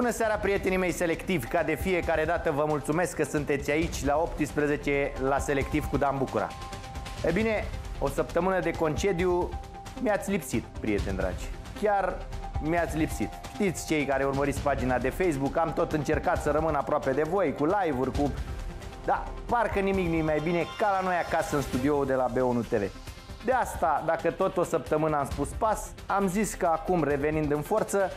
Bună seara, prietenii mei selectivi! Ca de fiecare dată vă mulțumesc că sunteți aici la 18 la Selectiv cu Dan Bucura. E bine, o săptămână de concediu mi-ați lipsit, prieteni dragi. Chiar mi-ați lipsit. Știți cei care urmăriți pagina de Facebook, am tot încercat să rămân aproape de voi, cu live-uri, cu... Da, parcă nimic nu mai bine ca la noi acasă în studioul de la B1 TV. De asta, dacă tot o săptămână am spus pas, am zis că acum, revenind în forță,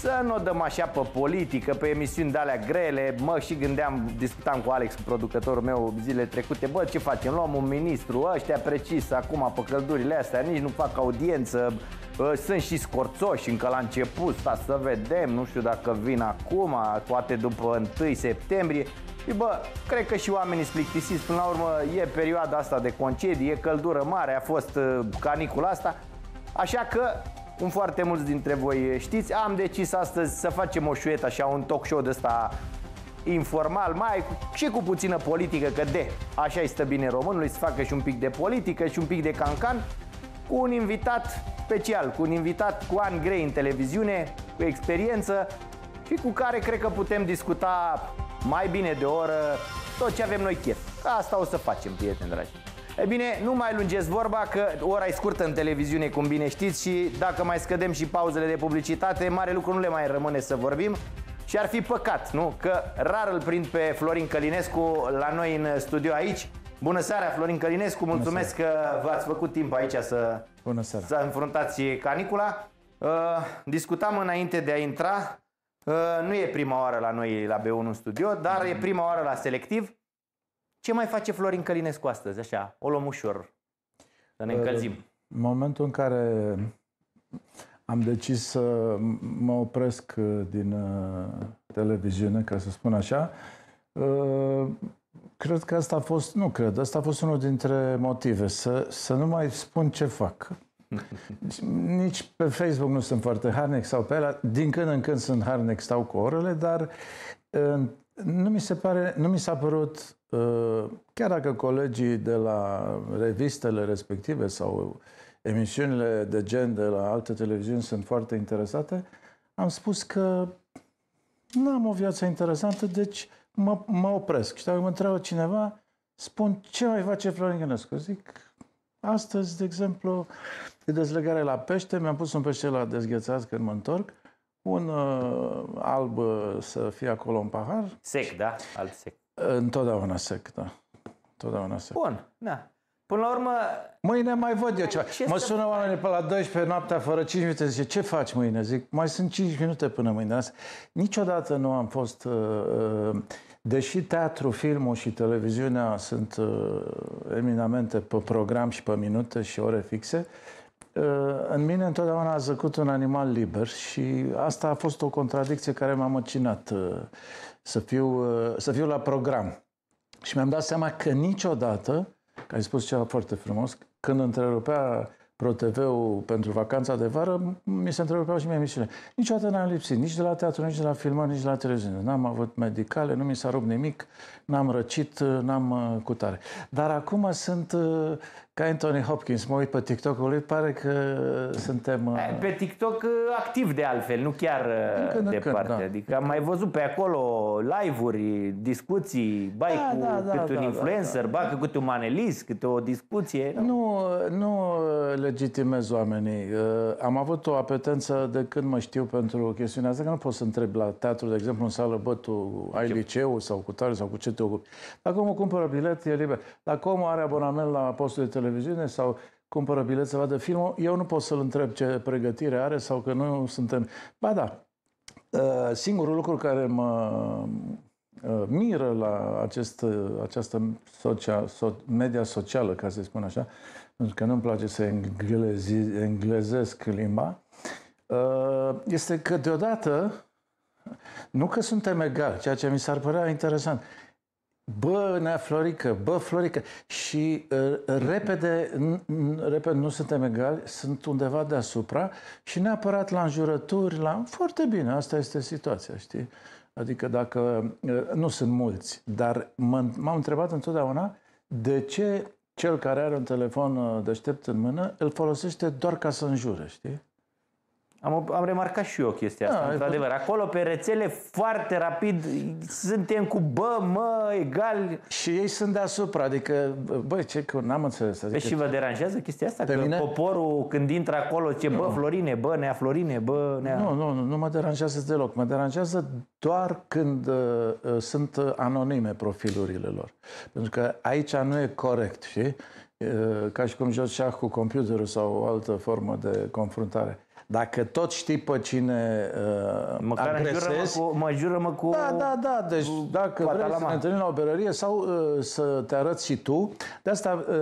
să nu o dăm așa pe politică, pe emisiuni de alea grele. Mă, și gândeam, discutam cu Alex, producătorul meu, zile trecute. Bă, ce facem? Luăm un ministru, ăștia precis, acum pe căldurile astea, nici nu fac audiență. Ă, sunt și scorțoși încă la început, sta să vedem, nu știu dacă vin acum, poate după 1 septembrie. Și bă, cred că și oamenii splictisiți, până la urmă e perioada asta de concedii, e căldură mare, a fost ă, canicula asta, așa că cum foarte mulți dintre voi știți, am decis astăzi să facem o șuetă așa, un talk show de ăsta informal, mai și cu puțină politică, că de, așa este stă bine românului să facă și un pic de politică și un pic de cancan, cu un invitat special, cu un invitat cu ani grei în televiziune, cu experiență și cu care cred că putem discuta mai bine de o oră tot ce avem noi chef. Asta o să facem, prieteni dragi. E bine, nu mai lungesc vorba că ora e scurtă în televiziune, cum bine știți, și dacă mai scădem și pauzele de publicitate, mare lucru nu le mai rămâne să vorbim. Și ar fi păcat, nu? Că rar îl prind pe Florin Călinescu la noi în studio aici. Bună seara, Florin Călinescu, mulțumesc că v-ați făcut timp aici să, Bună seara. să înfruntați canicula. Uh, discutam înainte de a intra, uh, nu e prima oară la noi la B1 în studio, dar mm. e prima oară la selectiv. Ce mai face Florin Călinescu astăzi? Așa, o luăm ușor, să ne încălzim. În momentul în care am decis să mă opresc uh, din uh, televiziune, ca să spun așa, uh, cred că asta a fost, nu cred, asta a fost unul dintre motive, să, să nu mai spun ce fac. Nici pe Facebook nu sunt foarte harnic sau pe alea. Din când în când sunt harnic, stau cu orele, dar nu mi se pare, nu mi s-a părut Ă, Chiar dacă colegii de la revistele respective sau emisiunile de gen de la alte televiziuni sunt foarte interesate, am spus că nu am o viață interesantă, deci mă, mă opresc. Și dacă mă întreabă cineva, spun ce mai face Florin Gănescu. Zic, astăzi, de exemplu, de dezlegare la pește, mi-am pus un pește la dezghețat când mă întorc, un uh, alb să fie acolo în pahar. Sec, da? Alb sec. Întotdeauna sec, da. Întotdeauna sec. Bun, da. Până la urmă... Mâine mai văd eu ceva. Ce mă sună stă... oamenii pe la 12 noaptea fără 5 minute, zice, ce faci mâine? Zic, mai sunt 5 minute până mâine. Asta. Niciodată nu am fost... Uh, uh, deși teatru, filmul și televiziunea sunt uh, eminamente pe program și pe minute și ore fixe, uh, în mine întotdeauna a zăcut un animal liber și asta a fost o contradicție care m-a măcinat. Uh, să fiu, uh, să fiu la program. Și mi-am dat seama că niciodată, că ai spus ceva foarte frumos, când întrerupea ProTV-ul pentru vacanța de vară, mi se întrerupeau și mie emisiunile. Niciodată n-am lipsit, nici de la teatru, nici de la filmări, nici de la televiziune. N-am avut medicale, nu mi s-a rupt nimic, n-am răcit, n-am uh, cutare. Dar acum sunt uh, ca Anthony Hopkins, mă uit pe TikTok-ul lui, pare că suntem... Pe uh, TikTok uh, activ de altfel, nu chiar uh, când, departe. Când, da. Adică am mai văzut pe acolo live-uri, discuții, bai da, cu da, da, câte da, un da, influencer, da, da, ba cu câte un manelist, câte o discuție. Da. Nu, nu legitimez oamenii. Am avut o apetență de când mă știu pentru chestiunea asta, că nu pot să întreb la teatru, de exemplu, în sală, bă, tu ai liceu sau cu tare sau cu ce te ocupi. Dacă omul cumpără bilet, e liber. Dacă omul are abonament la postul de tele televiziune sau cumpără bilet să vadă filmul, eu nu pot să-l întreb ce pregătire are sau că noi suntem... Ba da, ă, singurul lucru care mă ă, miră la acest, această social, so, media socială, ca să spun așa, pentru că nu-mi place să englezi, englezesc limba, ă, este că deodată, nu că suntem egali, ceea ce mi s-ar părea interesant, Bă, Nea Florică, bă, Florică. Și uh, repede, repede nu suntem egali, sunt undeva deasupra și neapărat la înjurături, la... Foarte bine, asta este situația, știi? Adică dacă... Uh, nu sunt mulți, dar m-am întrebat întotdeauna de ce cel care are un telefon ă, deștept în mână îl folosește doar ca să înjure, știi? Am, am remarcat și eu chestia da, asta, da, într-adevăr. Acolo, pe rețele, foarte rapid, suntem cu bă, mă, egal. Și ei sunt deasupra, adică, băi, ce că n-am înțeles. Adică, păi și vă deranjează chestia asta? Pe că mine? poporul, când intră acolo, ce bă, Florine, bă, nea Florine, bă, nea... Nu, nu, nu, nu mă deranjează deloc. Mă deranjează doar când uh, uh sunt uh, anonime profilurile lor. Pentru că aici nu e corect, știi? Uh, ca și cum joci șah cu computerul sau o altă formă de confruntare dacă tot știi pe cine uh, Măcar agresezi... Mă cu, mă jură-mă cu... Da, da, da. Deci dacă vrei să ne întâlnim la o berărie sau uh, să te arăți și tu. De asta uh,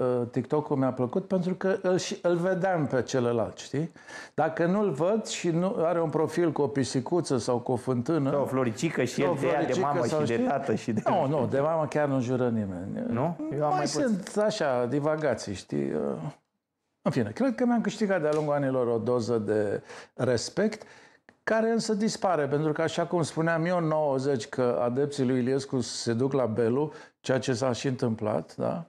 uh, TikTok-ul mi-a plăcut pentru că îl, îl vedeam pe celălalt, știi? Dacă nu-l văd și nu are un profil cu o pisicuță sau cu o fântână... Sau o floricică și el de ea, de mamă și de tată și de... Nu, nu, de mamă chiar nu jură nimeni. Nu? Eu am mai, mai sunt așa, divagații, știi? Uh, în fine, cred că mi-am câștigat de-a lungul anilor o doză de respect, care însă dispare, pentru că, așa cum spuneam eu, 90, că adepții lui Iliescu se duc la Belu, ceea ce s-a și întâmplat, da?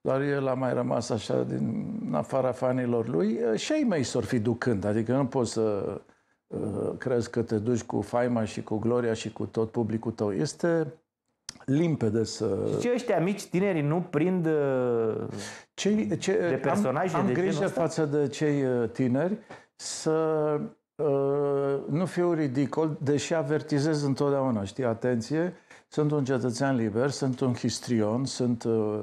doar el a mai rămas așa din afara fanilor lui și ei mei s-or fi ducând, adică nu poți să uh, crezi că te duci cu faima și cu gloria și cu tot publicul tău. Este limpede să... Și ce ăștia mici tinerii nu prind uh, ce, ce, de personaje am, am de grijă față de cei uh, tineri să uh, nu fiu ridicol, deși avertizez întotdeauna, știi, atenție, sunt un cetățean liber, sunt un histrion, sunt uh,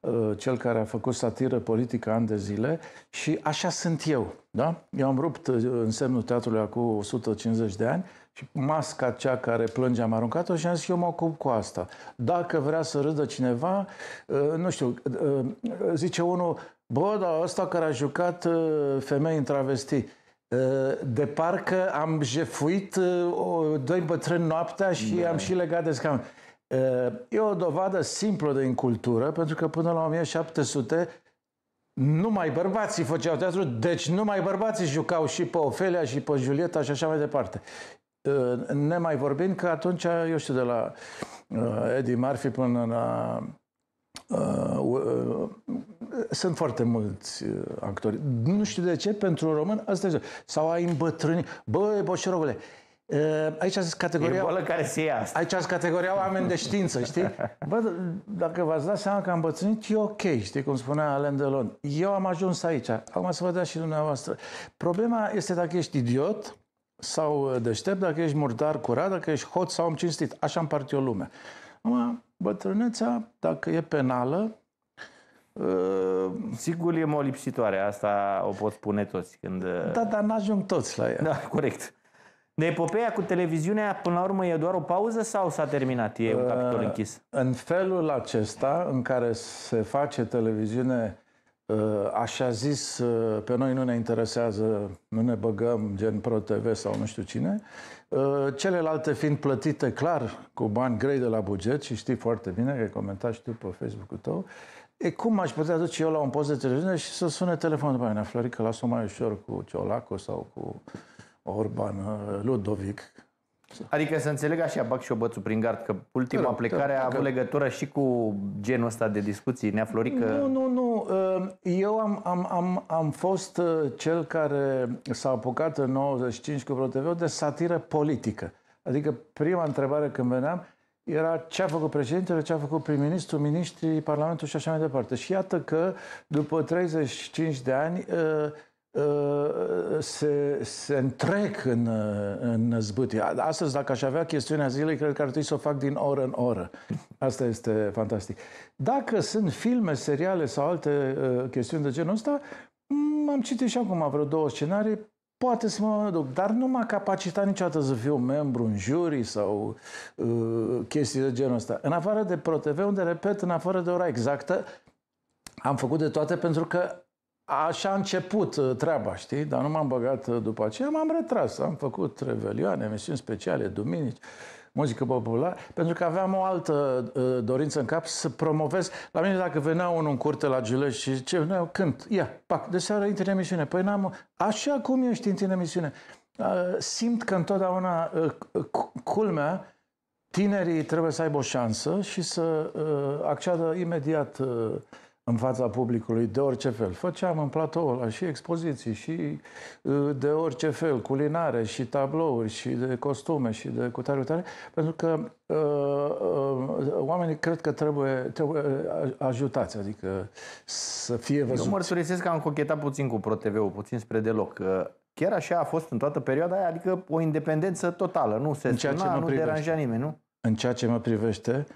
uh, cel care a făcut satiră politică ani de zile și așa sunt eu, da? Eu am rupt uh, însemnul teatrului acum 150 de ani, uh, și masca cea care plânge am aruncat-o și am zis, eu mă ocup cu asta. Dacă vrea să râdă cineva, ă, nu știu, ă, ă, zice unul, bă, dar ăsta care a jucat femei în travesti, de parcă am jefuit doi bătrâni noaptea și da. am și legat de scaun. E o dovadă simplă de incultură, pentru că până la 1700 numai bărbații făceau teatru, deci numai bărbații jucau și pe Ofelia și pe Julieta și așa mai departe ne mai vorbind că atunci, eu știu, de la uh, Eddie Murphy până la... Uh, uh, sunt foarte mulți actori. Nu știu de ce, pentru român, asta e. Sau ai îmbătrânit. Băi, boșorogule, Aici sunt categoria... E bolă care se ia asta. Aici sunt categoria oameni de știință, știi? Bă, dacă v-ați dat seama că am bătrânit, e ok, știi cum spunea Alain Delon. Eu am ajuns aici. Acum să vă dați și dumneavoastră. Problema este dacă ești idiot sau uh, deștept, dacă ești murdar curat, dacă ești hot sau om cinstit. Așa împart o lume. Mă, bătrânețea, dacă e penală, uh, Sigur e molipsitoare, asta o pot spune toți. Când... Uh, da, dar n-ajung toți la ea. Da, corect. De epopeea cu televiziunea, până la urmă, e doar o pauză sau s-a terminat? E un capitol închis? În felul acesta în care se face televiziune Ă, așa zis, ă, pe noi nu ne interesează, nu ne băgăm gen TV sau nu știu cine, ă, celelalte fiind plătite clar cu bani grei de la buget și știi foarte bine că comentat și tu pe Facebook-ul tău, E cum aș putea duce eu la un post de televiziune și să sune telefonul după mine? Florica, las-o mai ușor cu Ciolaco sau cu Orban Ludovic. Adică să înțeleg așa, bag și o bățu prin gard, că ultima da, plecare da, a avut legătură și cu genul ăsta de discuții, Ne florit că. Nu, nu, nu, Ehm, eu am, am, am, am fost uh, cel care s-a apucat în 95 cu ProTV de satiră politică. Adică prima întrebare când veneam era ce a făcut președintele, ce a făcut prim-ministru, ministrii, parlamentul și așa mai departe. Și iată că după 35 de ani uh, Uh, se, se întrec în, uh, în zbâtie. Astăzi, dacă aș avea chestiunea zilei, cred că ar trebui să o fac din oră în oră. Asta este fantastic. Dacă sunt filme, seriale sau alte uh, chestiuni de genul ăsta, am citit și acum vreo două scenarii, poate să mă duc, dar nu m-a capacitat niciodată să fiu membru în jury sau uh, chestii de genul ăsta. În afară de ProTV, unde, repet, în afară de ora exactă, am făcut de toate pentru că Așa a început uh, treaba, știi? Dar nu m-am băgat uh, după aceea, m-am retras. Am făcut revelioane, emisiuni speciale, duminici, muzică populară, pentru că aveam o altă uh, dorință în cap să promovez. La mine dacă venea unul în curte la Giulești și zice, nu, eu cânt, ia, pac, de seară intri în emisiune. Păi n-am, așa cum ești, intri în emisiune. Simt că întotdeauna, culmea, tinerii trebuie să aibă o șansă și să acceadă imediat în fața publicului, de orice fel. Făceam în platoul ăla și expoziții, și uh, de orice fel, culinare, și tablouri, și de costume, și de cutare, cutare, pentru că uh, uh, oamenii cred că trebuie, trebuie ajutați, adică să fie văzuți. Eu mărturisesc că am cochetat puțin cu ProTV-ul, puțin spre deloc. Chiar așa a fost în toată perioada aia, adică o independență totală, nu se suna, nu privește. deranja nimeni, nu? În ceea ce mă privește,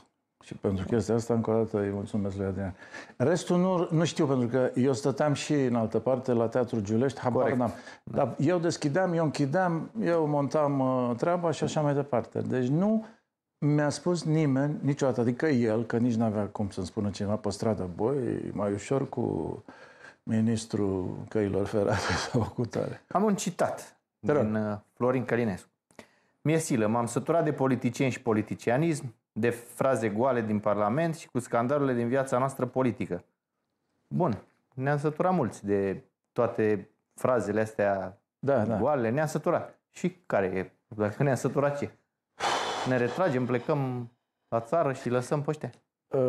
1000%. Și pentru chestia asta, încă o dată, îi mulțumesc lui Adrian. Restul nu, nu știu, pentru că eu stăteam și în altă parte, la teatrul Giulești, habar Corect. n-am. Dar da. eu deschideam, eu închideam, eu montam uh, treaba și așa mai departe. Deci nu mi-a spus nimeni niciodată, adică el, că nici n-avea cum să-mi spună cineva pe stradă, băi, mai ușor cu ministrul căilor ferate sau cu tare. Am un citat Te din rog. Uh, Florin Călinescu. Mie silă, m-am săturat de politicieni și politicianism, de fraze goale din Parlament și cu scandalurile din viața noastră politică. Bun, ne-am săturat mulți de toate frazele astea da, da. goale, ne-am săturat. Și care e? Dacă ne-am săturat ce? Ne retragem, plecăm la țară și lăsăm pe Uh,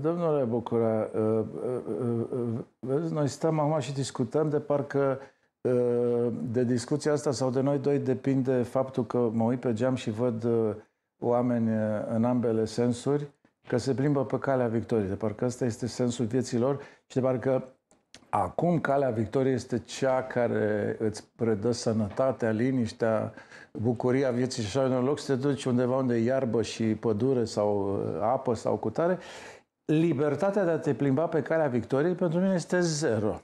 domnule Bucura, uh, uh, uh, vezi, noi stăm acum și discutăm de parcă uh, de discuția asta sau de noi doi depinde faptul că mă uit pe geam și văd uh, oameni eh, în ambele sensuri, că se plimbă pe calea victoriei. De parcă ăsta este sensul vieții lor, și de parcă acum calea victoriei este cea care îți predă sănătatea, liniștea, bucuria vieții și așa, în loc să te duci undeva unde e iarbă și pădure sau eh, apă sau cutare, libertatea de a te plimba pe calea victoriei pentru mine este zero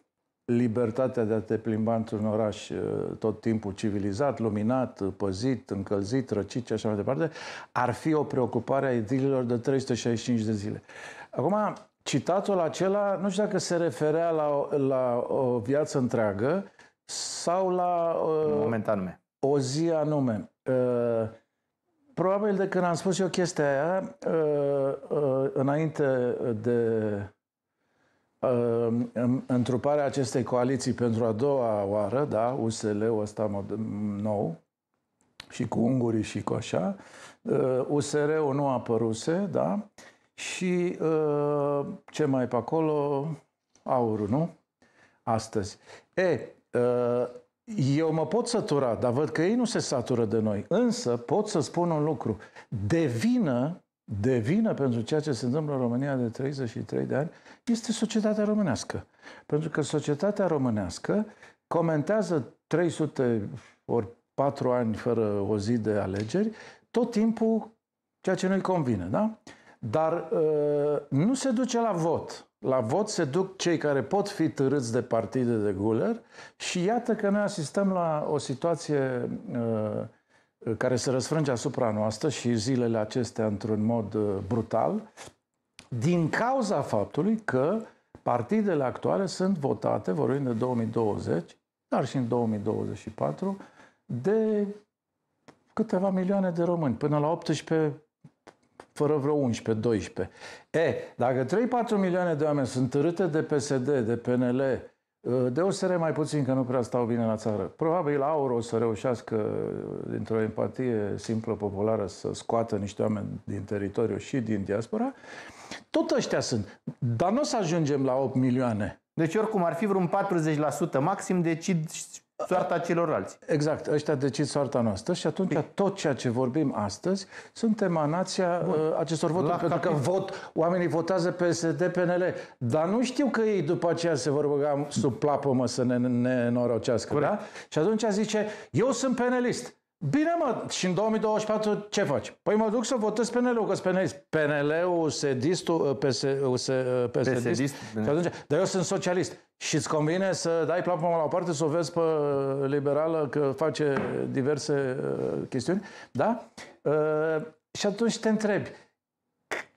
libertatea de a te plimba într-un oraș uh, tot timpul civilizat, luminat, păzit, încălzit, răcit și așa mai departe, ar fi o preocupare a edililor de 365 de zile. Acum, citatul acela, nu știu dacă se referea la, la o viață întreagă sau la uh, moment anume. o zi anume. Uh, probabil de când am spus eu chestia aia, uh, uh, înainte de întruparea acestei coaliții pentru a doua oară, da, USL-ul ăsta nou, și cu ungurii și cu așa, USR-ul uh, nu apăruse, da, și uh, ce mai pe acolo, aurul, nu? Astăzi. E, uh, eu mă pot sătura, dar văd că ei nu se satură de noi. Însă pot să spun un lucru. Devină de vină pentru ceea ce se întâmplă în România de 33 de ani este societatea românească. Pentru că societatea românească comentează 300 ori 4 ani fără o zi de alegeri, tot timpul ceea ce nu-i convine, da? Dar uh, nu se duce la vot. La vot se duc cei care pot fi târâți de partide de guler și iată că noi asistăm la o situație uh, care se răsfrânge asupra noastră și zilele acestea într-un mod uh, brutal, din cauza faptului că partidele actuale sunt votate, vorbim de 2020, dar și în 2024, de câteva milioane de români, până la 18 fără vreo 11, 12. E, dacă 3-4 milioane de oameni sunt târâte de PSD, de PNL, Ă, de o sere mai puțin, că nu prea stau bine la țară. Probabil Aur o să reușească, dintr-o empatie simplă, populară, să scoată niște oameni din teritoriu și din diaspora. Tot ăștia sunt. Dar nu o să ajungem la 8 milioane. Deci oricum ar fi vreun 40% maxim, decid soarta celorlalți. Exact, ăștia decid soarta noastră și atunci tot ceea ce vorbim astăzi sunt emanația Bun. Uh, acestor voturi. La pentru capit... că vot, oamenii votează PSD, PNL, dar nu știu că ei după aceea se vor băga sub plapă mă să ne ne norocească. Da? Și atunci zice, eu sunt penelist. Bine mă, și în 2024 ce faci? Păi mă duc să votez PNL-ul, că PNL-ul, PNL-ul psd psd dar eu sunt socialist. Și îți convine să dai platforma la o parte, să o vezi pe liberală că face diverse uh, chestiuni, da? Uh, și atunci te întrebi, uh,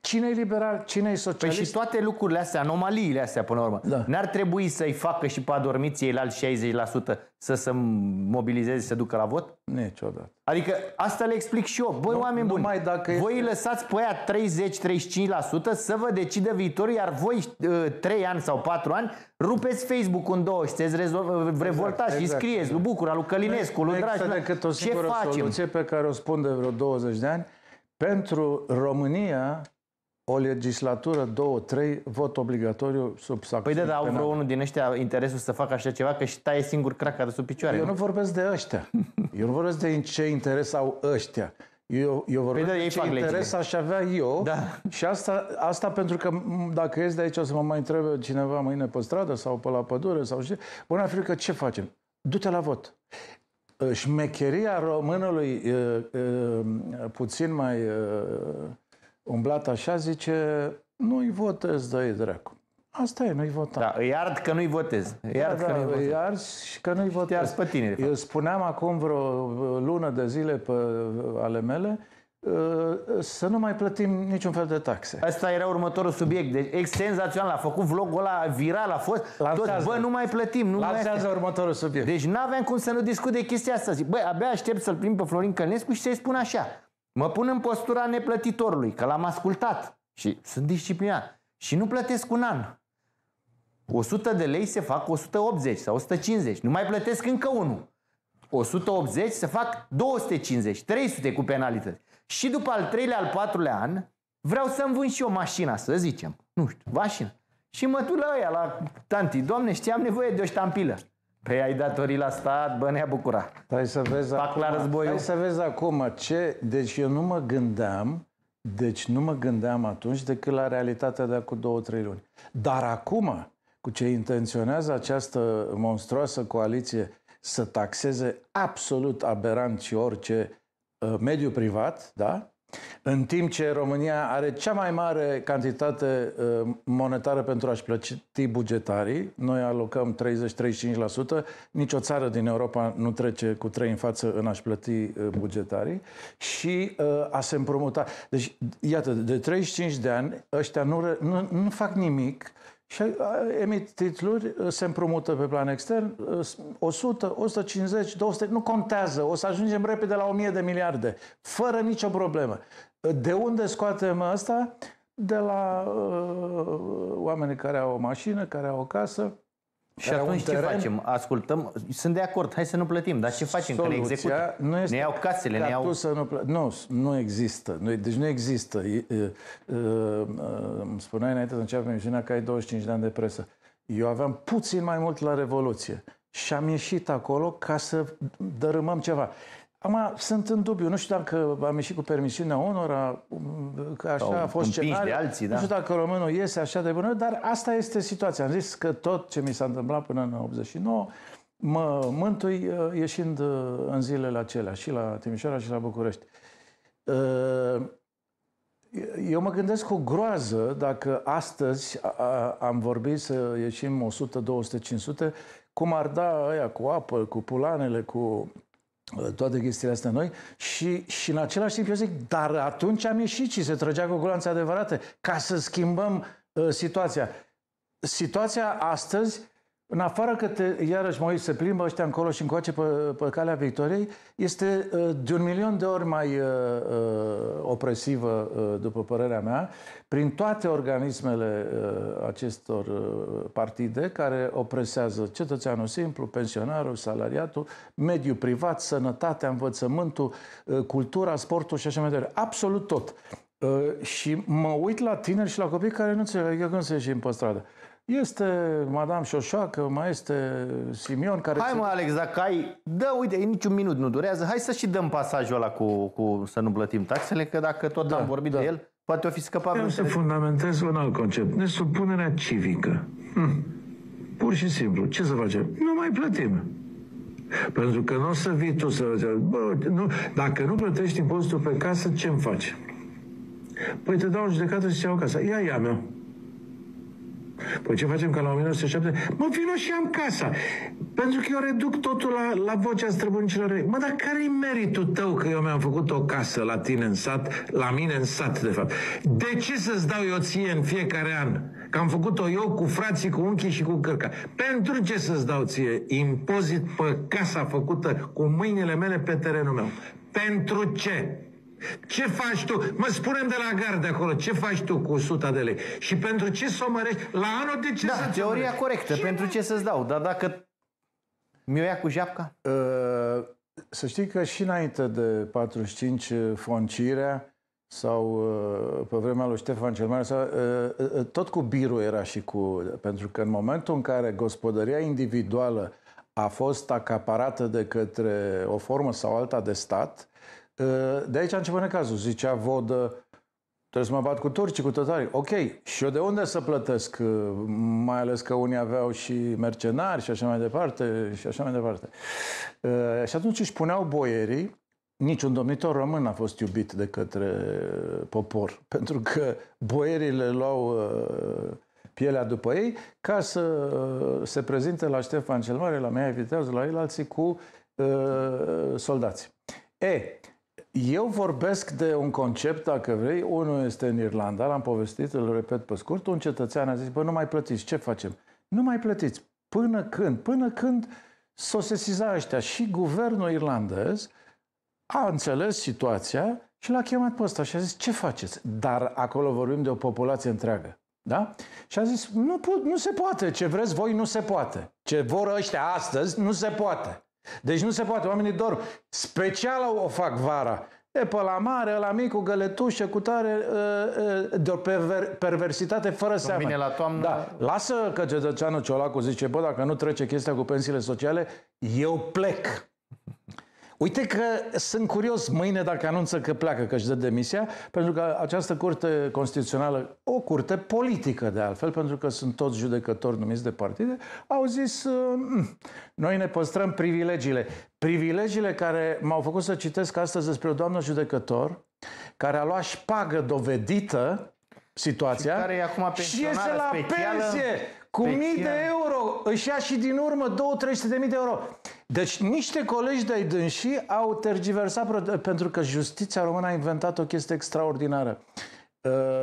cine e liberal, cine e socialist. Păi și toate lucrurile astea, anomaliile astea până la urmă, da. n-ar trebui să-i facă și pe adormiții la 60% să se mobilizeze să să ducă la vot? Niciodată. Adică asta le explic și eu. Băi, nu, oameni buni, dacă voi este... lăsați pe aia 30-35% să vă decidă viitorul, iar voi 3 uh, ani sau 4 ani rupeți Facebook-ul în două și se revoltați uh, exact, și exact, scrieți exact. lui Bucura, lui Călinescu, lui exact Dragi. Ce facem? soluție pe care o spun de vreo 20 de ani, pentru România o legislatură, două, trei, vot obligatoriu sub sancțiuni Păi de, da, dar au vreo unul din ăștia interesul să facă așa ceva, că și taie singur craca de sub picioare. Eu nu vorbesc de ăștia. Eu nu vorbesc de ce interes au ăștia. Eu, eu păi vorbesc păi de, de ce interes legile. aș avea eu da. și asta, asta pentru că dacă ies de aici o să mă mai întrebe cineva mâine pe stradă sau pe la pădure sau ce. bună ar fi că ce facem? Du-te la vot șmecheria românului uh, uh, puțin mai uh, umblat așa, zice, nu-i votez, dă-i dracu. Asta e, nu-i vota. Da, îi ard că nu-i votez. Îi da, ard da, că da, nu-i votez. Îi ard și că nu-i votez. Iar pe tine, Eu spuneam acum vreo lună de zile pe ale mele, ă, să nu mai plătim niciun fel de taxe. Asta era următorul subiect. Deci, extenzațional, a făcut vlogul ăla viral, a fost. Lansează. Tot, bă, nu mai plătim. Nu Lansează mai... următorul subiect. Deci, n-aveam cum să nu discut de chestia asta. Zic, bă, abia aștept să-l prim pe Florin Călnescu și să-i spun așa. Mă pun în postura neplătitorului, că l-am ascultat și sunt disciplinat. Și nu plătesc un an. 100 de lei se fac 180 sau 150. Nu mai plătesc încă unul. 180 se fac 250, 300 cu penalități. Și după al treilea, al patrulea an, vreau să-mi vând și eu mașina, să zicem. Nu știu, mașină. Și mă duc la ea la tanti. Doamne, știam nevoie de o ștampilă. Păi ai datorii la stat, bă, ne-a bucurat. Hai să vezi Fac acum, la războiul. Hai să vezi acum ce... Deci eu nu mă gândeam, deci nu mă gândeam atunci decât la realitatea de acum două, trei luni. Dar acum, cu ce intenționează această monstruoasă coaliție să taxeze absolut aberant și orice uh, mediu privat, da? În timp ce România are cea mai mare cantitate uh, monetară pentru a-și plăti bugetarii, noi alocăm 30-35%, nicio țară din Europa nu trece cu trei în față în a-și plăti uh, bugetarii și uh, a se împrumuta. Deci, iată, de 35 de ani, ăștia nu, nu, nu fac nimic, și uh, emit titluri, uh, se împrumută pe plan extern, 100, 150, 200, nu contează, o să ajungem repede la 1000 de miliarde, fără nicio problemă. Uh, de unde scoatem asta? De la uh, oamenii care au o mașină, care au o casă, și dar atunci ce facem? Ascultăm? Sunt de acord, hai să nu plătim, dar ce facem? Soluția că ne execută? Nu este ne iau casele, ne iau... Să nu, nu, nu există. Nu, deci nu există. Îmi spuneai înainte să înceapă emisiunea că ai 25 de ani de presă. Eu aveam puțin mai mult la Revoluție și am ieșit acolo ca să dărâmăm ceva. Acum sunt în dubiu. Nu știu dacă am ieșit cu permisiunea onora, că așa Sau a fost scenariul. de alții, da? Nu știu dacă românul iese așa de bună, dar asta este situația. Am zis că tot ce mi s-a întâmplat până în 89 mă mântui uh, ieșind uh, în zilele acelea, și la Timișoara și la București. Uh, eu mă gândesc cu groază dacă astăzi am vorbit să ieșim 100, 200, 500, cum ar da aia cu apă, cu pulanele, cu toate chestiile astea noi și, și în același timp eu zic, dar atunci am ieșit și se trăgea cu gulanțe adevărate ca să schimbăm uh, situația. Situația astăzi în afară că te, iarăși Moise se plimbă ăștia încolo și încoace pe, pe calea victoriei, este uh, de un milion de ori mai uh, uh opresivă, uh, după părerea mea, prin toate organismele uh, acestor partide care opresează cetățeanul simplu, pensionarul, salariatul, mediul privat, sănătatea, învățământul, uh, cultura, sportul și așa mai departe. Absolut tot. Și mă uit la tineri și la copii care nu înțeleg, adică când se ieșim pe stradă. Este Madame Șoșoacă, mai este Simion care... Hai mă, Alex, dacă ai... Da, uite, niciun minut nu durează. Hai să și dăm pasajul ăla cu, cu să nu plătim taxele, că dacă tot da, am vorbit da. de el, poate o fi scăpat... Eu să fundamentez un alt concept. Nesupunerea civică. Hm. Pur și simplu. Ce să facem? Nu mai plătim. Pentru că nu o să vii tu să... Bă, nu, dacă nu plătești impozitul pe casă, ce-mi faci? Păi te dau judecată și iau casa. Ia, ia, mea. Păi ce facem ca la 1907? Mă, vino și am casa. Pentru că eu reduc totul la, la vocea străbunicilor Mă, dar care-i meritul tău că eu mi-am făcut o casă la tine în sat, la mine în sat, de fapt? De ce să-ți dau eu ție în fiecare an? Că am făcut-o eu cu frații, cu unchii și cu cărca. Pentru ce să-ți dau ție impozit pe casa făcută cu mâinile mele pe terenul meu? Pentru ce? Ce faci tu? Mă spunem de la gard de acolo, ce faci tu cu 100 de lei? Și pentru ce să o mărești? La anul de ce da, să teoria mărești? corectă, ce pentru ce să-ți dau? Dar dacă mi-o ia cu japca? Uh, să știi că și înainte de 45 ă, foncirea sau uh, pe vremea lui Ștefan cel Mare, sau, uh, tot cu birul era și cu... Pentru că în momentul în care gospodăria individuală a fost acaparată de către o formă sau alta de stat, Ă, de aici a început necazul. Zicea Vodă, trebuie să mă bat cu turcii, cu tătarii. Ok, și eu de unde să plătesc? Ă, mai ales că unii aveau și mercenari și așa mai departe și așa mai departe. Ă, și atunci își puneau boierii Niciun domnitor român a fost iubit de către popor, pentru că le luau pielea după ei ca să se prezinte la Ștefan cel Mare, la Mea Viteazul, la el alții cu soldați. E, eu vorbesc de un concept, dacă vrei, unul este în Irlanda, l-am povestit, îl repet pe scurt, un cetățean a zis, bă, nu mai plătiți, ce facem? Nu mai plătiți. Până când? Până când sesiza ăștia și guvernul irlandez a înțeles situația și l-a chemat pe ăsta și a zis, ce faceți? Dar acolo vorbim de o populație întreagă. Da? Și a zis, nu, nu se poate, ce vreți voi nu se poate. Ce vor ăștia astăzi nu se poate. Deci nu se poate, oamenii dorm. Special o fac vara. E pe la mare, la mic, cu găletușă, cu tare, ă, ă, de o perver- perversitate fără seamă. Mine la toamnă... Da. Lasă că Cetățeanul Ciolacu zice, bă, dacă nu trece chestia cu pensiile sociale, eu plec. Uite că sunt curios mâine dacă anunță că pleacă, că își dă demisia, pentru că această curte constituțională, o curte politică de altfel, pentru că sunt toți judecători numiți de partide, au zis, uh, mm, noi ne păstrăm privilegiile. Privilegiile care m-au făcut să citesc astăzi despre o doamnă judecător, care a luat șpagă dovedită situația și, care e acum și iese la specială, pensie cu specială. mii de euro, își ia și din urmă 2-300 de mii de euro. Deci niște colegi de-ai dânsii au tergiversat, pentru că justiția română a inventat o chestie extraordinară.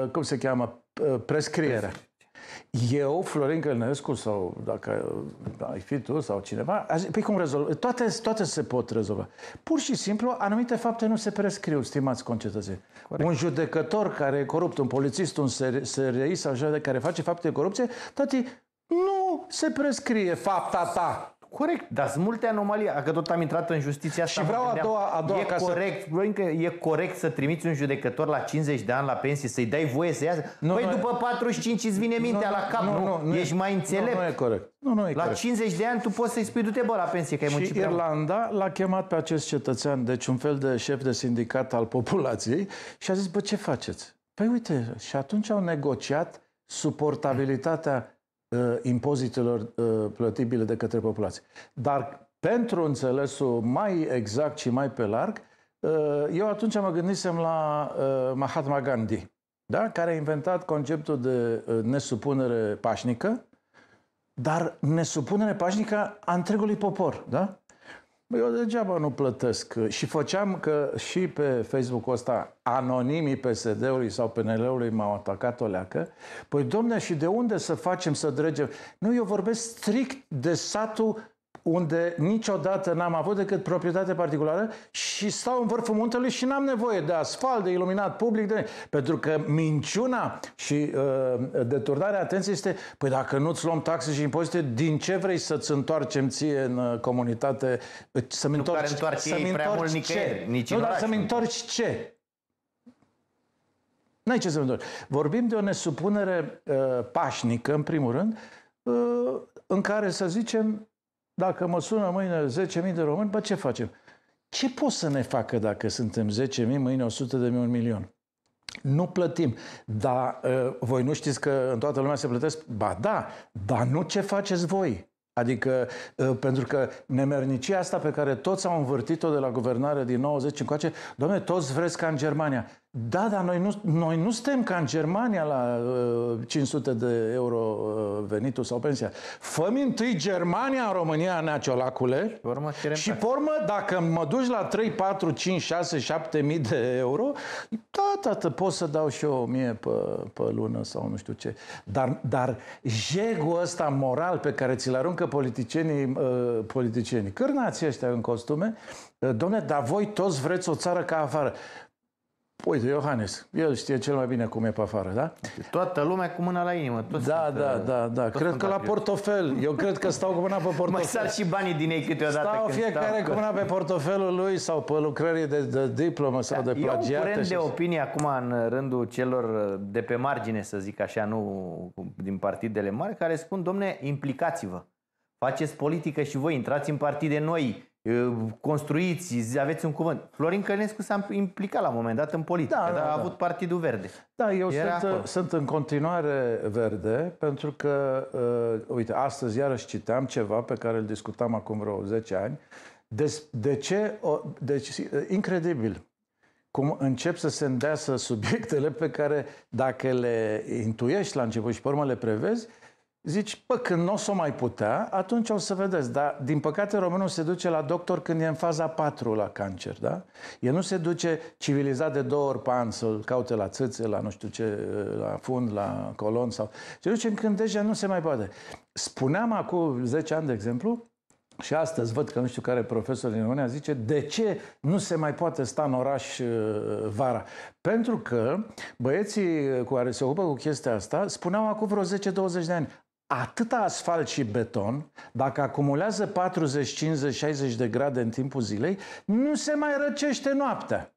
Uh, cum se cheamă? Uh, prescriere. Eu, Florin Călnescu, sau dacă ai fi tu sau cineva, azi, păi cum rezolv? Toate, toate se pot rezolva. Pur și simplu, anumite fapte nu se prescriu, stimați concetățeni. Corect. Un judecător care e corupt, un polițist, un SRI sau așa, care face fapte de corupție, toate nu se prescrie fapta ta. Corect, dar sunt multe anomalii. Dacă tot am intrat în justiția asta. Și vreau a doua, a doua e ca corect, să... că e corect să trimiți un judecător la 50 de ani la pensie, să-i dai voie să iasă. Nu, păi nu după 45 îți vine mintea nu, la cap, nu, nu, nu ești mai înțelept. Nu, nu e corect. Nu, nu e la corect. 50 de ani tu poți să-i spui du-te bă la pensie că ai muncit. Și Irlanda l-a chemat pe acest cetățean, deci un fel de șef de sindicat al populației și a zis, bă, ce faceți? Păi uite, și atunci au negociat suportabilitatea uh, impozitelor uh, plătibile de către populație. Dar pentru înțelesul mai exact și mai pe larg, uh, eu atunci mă gândisem la uh, Mahatma Gandhi, da? care a inventat conceptul de uh, nesupunere pașnică, dar nesupunere pașnică a întregului popor. Da? Eu degeaba nu plătesc. Și făceam că și pe Facebook-ul ăsta anonimii PSD-ului sau PNL-ului m-au atacat o leacă. Păi, domne, și de unde să facem să dregem? Nu, eu vorbesc strict de satul unde niciodată n-am avut decât proprietate particulară și stau în vârful muntelui și n-am nevoie de asfalt, de iluminat public, de... pentru că minciuna și uh, deturnarea atenției este, păi dacă nu-ți luăm taxe și impozite, din ce vrei să-ți întoarcem ție în uh, comunitate? Să-mi întorci, întorci, să-mi întorci prea mult nici Nu, dar să-mi întorci ce? n ce să-mi întorci. Vorbim de o nesupunere uh, pașnică, în primul rând, uh, în care, să zicem, dacă mă sună mâine 10.000 de români, bă, ce facem? Ce pot să ne facă dacă suntem 10.000, mâine 100.000, un milion? Nu plătim. Dar uh, voi nu știți că în toată lumea se plătesc? Ba da, dar nu ce faceți voi. Adică, uh, pentru că nemernicia asta pe care toți au învârtit-o de la guvernare din 90 încoace, doamne, toți vreți ca în Germania. Da, dar noi nu, noi nu suntem ca în Germania la uh, 500 de euro uh, venitul sau pensia. Făm întâi Germania în România, neaciolacule. Și, și pe urmă, dacă mă duci la 3, 4, 5, 6, 7 mii de euro, da, tată, pot să dau și eu 1000 pe, pe lună sau nu știu ce. Dar, dar jegul ăsta moral pe care ți-l aruncă politicienii, uh, politicienii cârnați ăștia în costume, uh, Domne, dar voi toți vreți o țară ca afară. Uite, Iohannes, el știe cel mai bine cum e pe afară, da? Toată lumea cu mâna la inimă. Toți da, sunt, da, uh, da, da. Toți cred că la portofel. Eu cred că stau cu mâna pe portofel. Mai sar și banii din ei câteodată. Stau când fiecare stau... cu mâna pe portofelul lui sau pe lucrări de, de diplomă da, sau de plagiate. Eu un curent de opinie acum în rândul celor uh, de pe margine, să zic așa, nu din partidele mari, care spun, domne, implicați-vă. Faceți politică și voi, intrați în partide noi, construiți, aveți un cuvânt. Florin Călinescu s-a implicat la un moment dat în politică, da, dar da, a avut da. Partidul Verde. Da, eu sunt, sunt în continuare verde, pentru că, uh, uite, astăzi iarăși citeam ceva pe care îl discutam acum vreo 10 ani. De, de ce? O, deci, uh, incredibil cum încep să se îndeasă subiectele pe care, dacă le intuiești la început și pe urmă le prevezi, Zici, pă, când nu o să mai putea, atunci o să vedeți. Dar, din păcate, românul se duce la doctor când e în faza 4 la cancer, da? El nu se duce civilizat de două ori pe an să-l caute la țâțe, la nu știu ce, la fund, la colon sau... Se duce când deja nu se mai poate. Spuneam acum 10 ani, de exemplu, și astăzi văd că nu știu care profesor din România zice de ce nu se mai poate sta în oraș uh, vara. Pentru că băieții cu care se ocupă cu chestia asta spuneau acum vreo 10-20 de ani atâta asfalt și beton, dacă acumulează 40, 50, 60 de grade în timpul zilei, nu se mai răcește noaptea.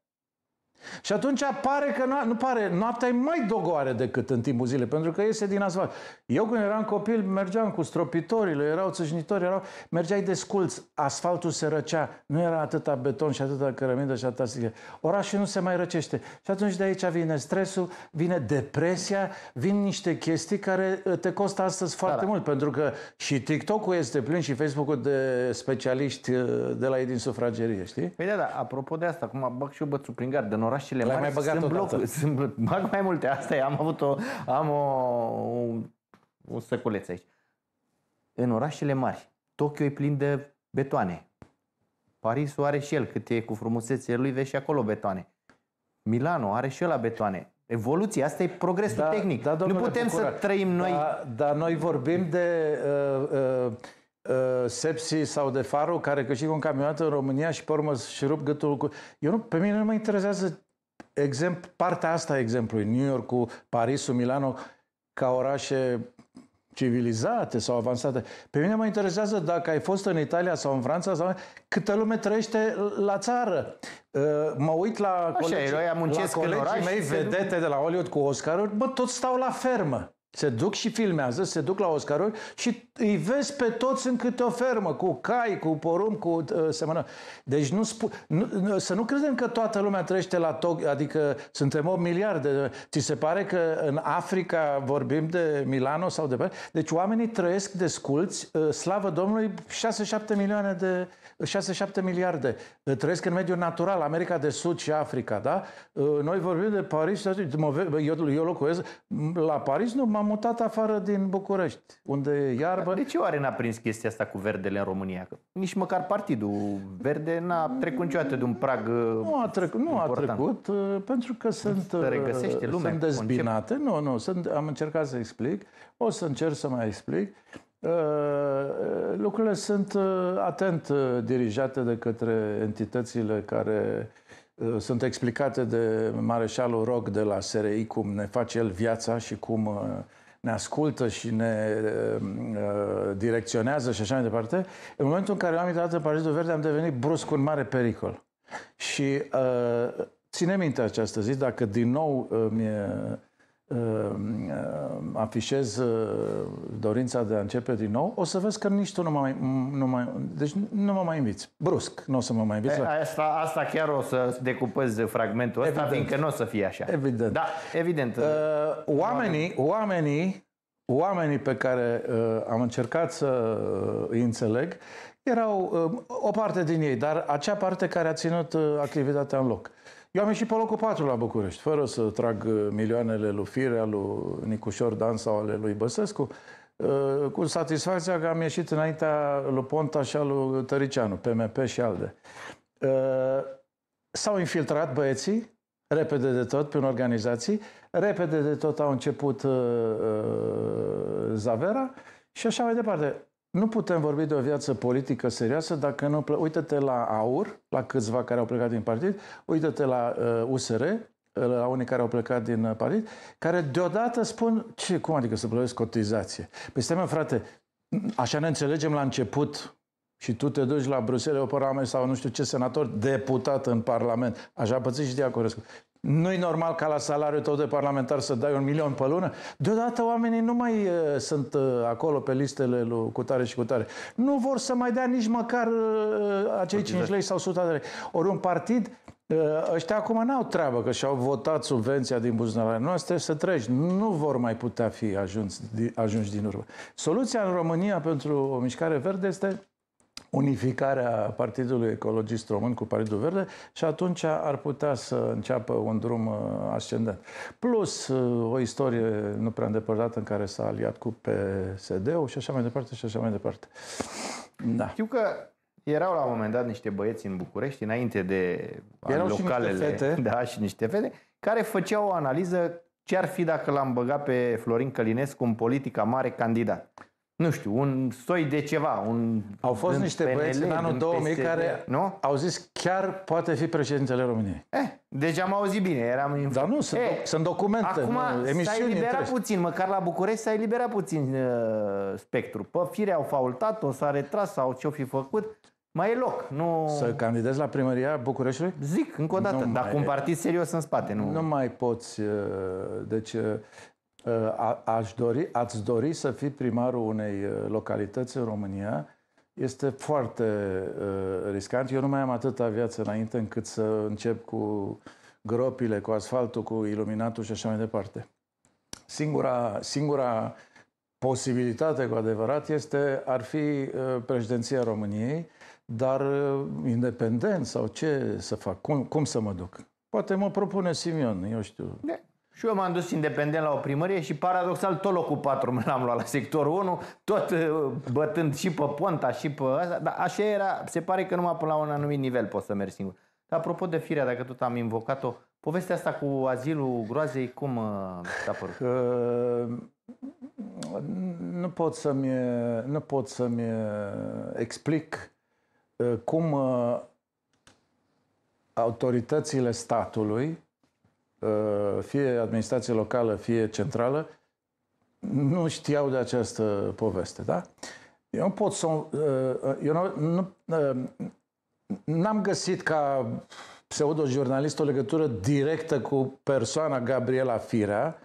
Și atunci pare că, nu, nu pare, noaptea e mai dogoare decât în timpul zilei, pentru că iese din asfalt. Eu când eram copil, mergeam cu stropitorile, erau țâșnitori, erau, mergeai de sculț, asfaltul se răcea, nu era atâta beton și atâta cărămidă și atâta sticlă. Orașul nu se mai răcește. Și atunci de aici vine stresul, vine depresia, vin niște chestii care uh, te costă astăzi foarte da, da. mult, pentru că și TikTok-ul este plin și Facebook-ul de specialiști uh, de la ei din sufragerie, știi? Păi da, da, apropo de asta, acum bag și eu bățul prin gard, de nor- orașele mari mai băgat sunt blocuri. Sunt, bag mai multe, asta e, am avut o, am o, o, o săculeță aici. În orașele mari, Tokyo e plin de betoane. Parisul are și el cât e cu frumusețe lui, vezi și acolo betoane. Milano are și el la betoane. Evoluția, asta e progresul da, tehnic. Da, domnule, nu putem să trăim noi. Dar da, noi vorbim de uh, uh, uh, Sepsi sau de Faro care câștigă un camionat în România și pe urmă și rup gâtul cu... Eu nu, pe mine nu mă interesează exemplu, partea asta a exemplului, New york cu Parisul, Milano, ca orașe civilizate sau avansate. Pe mine mă interesează dacă ai fost în Italia sau în Franța sau câtă lume trăiește la țară. Ă, mă uit la Așa colegii, e, la colegii mei vedete de la Hollywood cu Oscaruri, bă, toți stau la fermă. Se duc și filmează, se duc la Oscaruri și îi vezi pe toți în câte o fermă, cu cai, cu porumb, cu uh, semănă. Deci nu spu- nu, să nu credem că toată lumea trăiește la tog, adică suntem 8 miliarde. Ți se pare că în Africa vorbim de Milano sau de... Deci oamenii trăiesc sculți, uh, slavă Domnului, 6-7 milioane de... 6-7 miliarde. Uh, trăiesc în mediul natural, America de Sud și Africa, da? Uh, noi vorbim de Paris, eu, eu locuiesc la Paris, nu m-am m-am mutat afară din București, unde e iarbă. De ce oare n-a prins chestia asta cu verdele în România? Că nici măcar partidul verde n-a trecut niciodată de un prag Nu a uh, trecut, nu a trecut uh, pentru că sunt, uh, regăsește lumea, sunt dezbinate. Concept. Nu, nu, sunt, am încercat să explic. O să încerc să mai explic. Lucrurile sunt atent dirijate de către entitățile care Uh, sunt explicate de mareșalul Roc de la SRI cum ne face el viața și cum uh, ne ascultă și ne uh, direcționează și așa mai departe. În momentul în care eu am intrat în Partidul Verde, am devenit brusc un mare pericol. Și ține minte această zi, dacă din nou uh, mi Ehm, ehm, afișez ehm, dorința de a începe din nou, o să vezi că nici tu nu mă mai, nu mai deci nu mă mai inviți. Brusc, nu o să mă mai inviți. la... Asta, asta chiar o să decupez fragmentul ăsta, evident. fiindcă nu o să fie așa. Evident. Da, evident. Uh, oamenii, oamenii, oamenii pe care uh, am încercat să îi înțeleg, erau uh, o parte din ei, dar acea parte care a ținut uh, activitatea în loc. Uh, eu am ieșit pe locul 4 la București, fără să trag uh, milioanele lui Firea, lui Nicușor Dan sau ale lui Băsescu, uh, cu satisfacția că am ieșit înaintea lui Ponta și al lui Tăricianu, PMP și alte. Uh, s-au infiltrat băieții, repede de tot, prin organizații, repede de tot au început Zavera și așa mai departe. Nu putem vorbi de o viață politică serioasă dacă nu... Plă... Uită-te la AUR, la câțiva care au plecat din partid, uită-te la uh, USR, uh, la unii care au plecat din uh, partid, care deodată spun, ce, cum adică să plătesc cotizație? Păi stai mă, frate, așa ne înțelegem la început și tu te duci la Bruxelles, o sau nu știu ce senator, deputat în Parlament. Așa pățit și Diacorescu nu e normal ca la salariul tău de parlamentar să dai un milion pe lună. Deodată oamenii nu mai uh, sunt uh, acolo pe listele lui cutare și cutare. Nu vor să mai dea nici măcar uh, acei 5 lei sau 100 de lei. Ori un partid uh, ăștia acum n-au treabă, că și-au votat subvenția din buzunarele noastre să treci. Nu vor mai putea fi ajunși, ajunși din urmă. Soluția în România pentru o mișcare verde este unificarea Partidului Ecologist Român cu Partidul Verde și atunci ar putea să înceapă un drum uh, ascendent. Plus uh, o istorie nu prea îndepărtată în care s-a aliat cu PSD-ul și așa mai departe și așa mai departe. Da. Știu că erau la un moment dat niște băieți în București, înainte de erau localele, și niște fete. da, și niște fete, care făceau o analiză ce ar fi dacă l-am băgat pe Florin Călinescu în politica mare candidat nu știu, un soi de ceva. Un, au fost niște PNL, băieți în anul 2000 PSD, care nu? au zis chiar poate fi președintele României. Eh, deci am auzit bine, eram în... Dar nu, sunt, eh, doc- sunt documente, acum s-a eliberat puțin, măcar la București s-a eliberat puțin uh, spectru. Pe fire au faultat-o, s-a retras sau ce-o fi făcut. Mai e loc. Nu... Să candidezi la primăria Bucureștiului? Zic, încă o dată, nu dar cu un partid serios în spate. Nu, nu mai poți. Uh, deci, uh, Uh, a, aș dori, ați dori să fii primarul unei uh, localități în România este foarte uh, riscant. Eu nu mai am atâta viață înainte încât să încep cu gropile, cu asfaltul, cu iluminatul și așa mai departe. Singura, singura posibilitate cu adevărat este, ar fi uh, președinția României, dar uh, independent sau ce să fac, cum, cum să mă duc? Poate mă propune Simion, eu știu. Și eu m-am dus independent la o primărie și paradoxal tot locul 4 l-am luat la sectorul 1, tot uh, bătând și pe Ponta și pe asta, dar așa era, se pare că numai până la un anumit nivel poți să mergi singur. Dar apropo de firea, dacă tot am invocat-o, povestea asta cu azilul groazei, cum s-a uh, părut? Uh, nu pot să-mi, nu pot să-mi explic cum autoritățile statului Uh, fie administrație locală, fie centrală, nu știau de această poveste, da? Eu nu pot să... Uh, eu nu, nu, uh, am găsit ca pseudo-jurnalist o legătură directă cu persoana Gabriela Firea,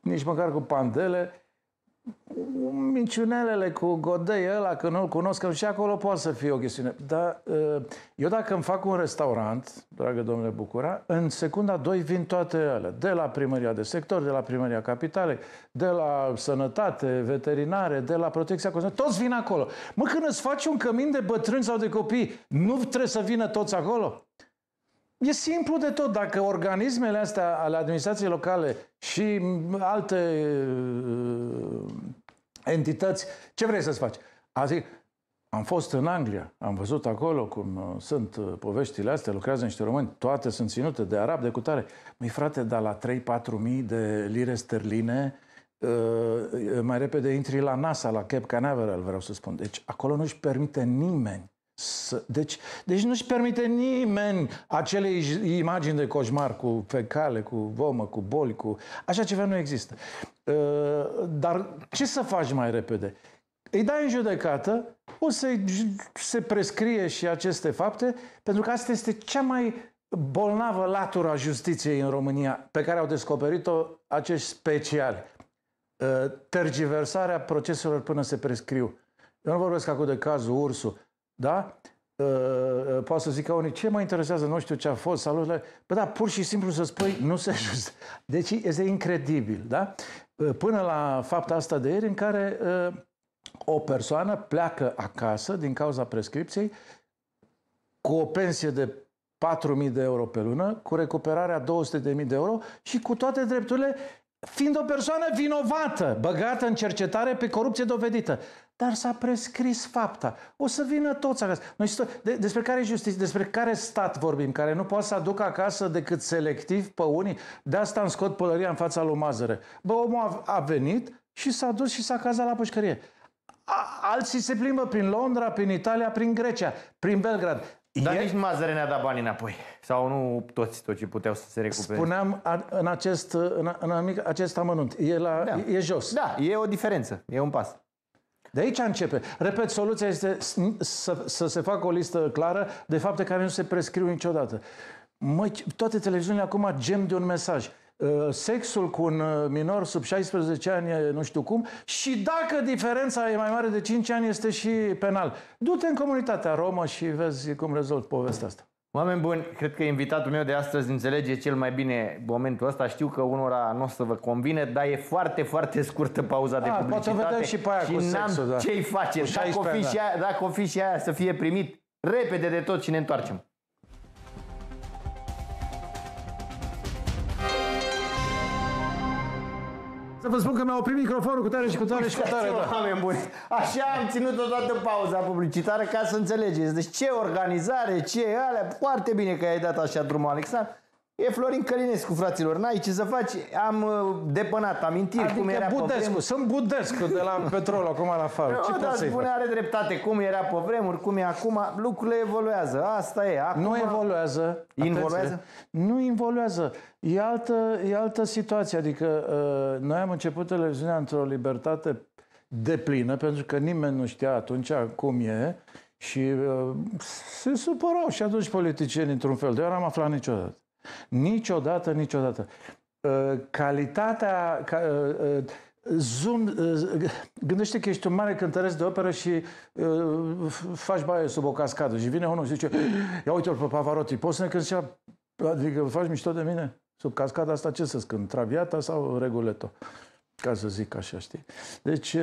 nici măcar cu Pandele, minciunelele cu Godei ăla, că nu-l cunosc, și acolo poate să fie o chestiune. Dar ă, eu dacă îmi fac un restaurant, dragă domnule Bucura, în secunda 2 vin toate ele. De la primăria de sector, de la primăria capitale, de la sănătate, veterinare, de la protecția consumatorilor, toți vin acolo. Mă, când îți faci un cămin de bătrâni sau de copii, nu trebuie să vină toți acolo? E simplu de tot. Dacă organismele astea ale administrației locale și alte uh, entități, ce vrei să-ți faci? Adică, am fost în Anglia, am văzut acolo cum uh, sunt uh, poveștile astea, lucrează niște români, toate sunt ținute de arab, de cutare. Mi frate, dar la 3-4 mii de lire sterline, uh, mai repede intri la NASA, la Cape Canaveral, vreau să spun. Deci acolo nu-și permite nimeni să, deci, deci nu-și permite nimeni acele imagini de coșmar cu fecale, cu vomă, cu boli, cu... Așa ceva nu există. Ă, dar ce să faci mai repede? Îi dai în judecată, o să se prescrie și aceste fapte, pentru că asta este cea mai bolnavă latură a justiției în România, pe care au descoperit-o acești speciali. Ă, tergiversarea proceselor până se prescriu. Eu nu vorbesc acum de cazul Ursu, da? Ă, ă, poate să zică unii, ce mă interesează, nu știu ce a fost, salut. Bă, da, pur și simplu să spui, nu se ajuns. Deci este incredibil, da? Ă, până la fapta asta de ieri, în care o persoană pleacă acasă din cauza prescripției cu o pensie de 4.000 de euro pe lună, cu recuperarea 200.000 de euro și cu toate drepturile fiind o persoană vinovată, băgată în cercetare pe corupție dovedită. Dar s-a prescris fapta. O să vină toți acasă. Noi de, despre care justiție, despre care stat vorbim, care nu poate să aducă acasă decât selectiv pe unii, de asta îmi scot pălăria în fața lui Mazăre. Bă, omul a, a venit și s-a dus și s-a cazat la pușcărie. A, alții se plimbă prin Londra, prin Italia, prin Grecia, prin Belgrad. Dar e... nici Mazăre ne-a dat banii înapoi. Sau nu toți, tot ce puteau să se recupereze. Spuneam a, în acest, în, în amic, acest amănunt. E, la, da. e, e jos. Da, e o diferență. E un pas. De aici începe. Repet, soluția este să, să se facă o listă clară de fapte care nu se prescriu niciodată. Mă, toate televiziunile acum gem de un mesaj uh, sexul cu un uh, minor sub 16 ani, nu știu cum, și dacă diferența e mai mare de 5 ani, este și penal. Du-te în comunitatea romă și vezi cum rezolvi povestea asta. Oameni buni, cred că invitatul meu de astăzi înțelege cel mai bine momentul ăsta. Știu că unora nu o să vă convine, dar e foarte, foarte scurtă pauza A, de ah, publicitate. Poate vedem și pe aia și cu sexul, da. ce-i face. Dacă o, fi și aia, da. dacă o fi și aia să fie primit repede de tot și ne întoarcem. Să vă spun că mi au oprit microfonul cu tare și cu tare și cu tare. Da. Oameni buni. Așa am ținut o toată pauza publicitară ca să înțelegeți. Deci ce organizare, ce alea, foarte bine că ai dat așa drumul, Alexandru. E Florin Călinescu, fraților, n-ai ce să faci, am uh, depănat amintiri adică cum era Budescu, pe sunt Budescu de la petrol acum la farul. ce da, spune, are dreptate, cum era pe vremuri, cum e acum, lucrurile evoluează, asta e. Acum, nu evoluează. Involuează? Nu involuează, e altă, e altă situație, adică uh, noi am început televiziunea într-o libertate deplină, pentru că nimeni nu știa atunci cum e și uh, se supărau și atunci politicieni într-un fel, de eu n-am aflat niciodată. Niciodată, niciodată. Uh, calitatea... Ca, uh, uh, Zoom, gândește că ești un mare cântăresc de operă și faci baie sub o cascadă și vine unul și zice ia uite-l pe Pavarotti, poți să ne cânti Adică faci mișto de mine? Sub cascada asta ce să-ți cânt? Traviata sau Reguleto? Ca să zic așa, știi? Deci,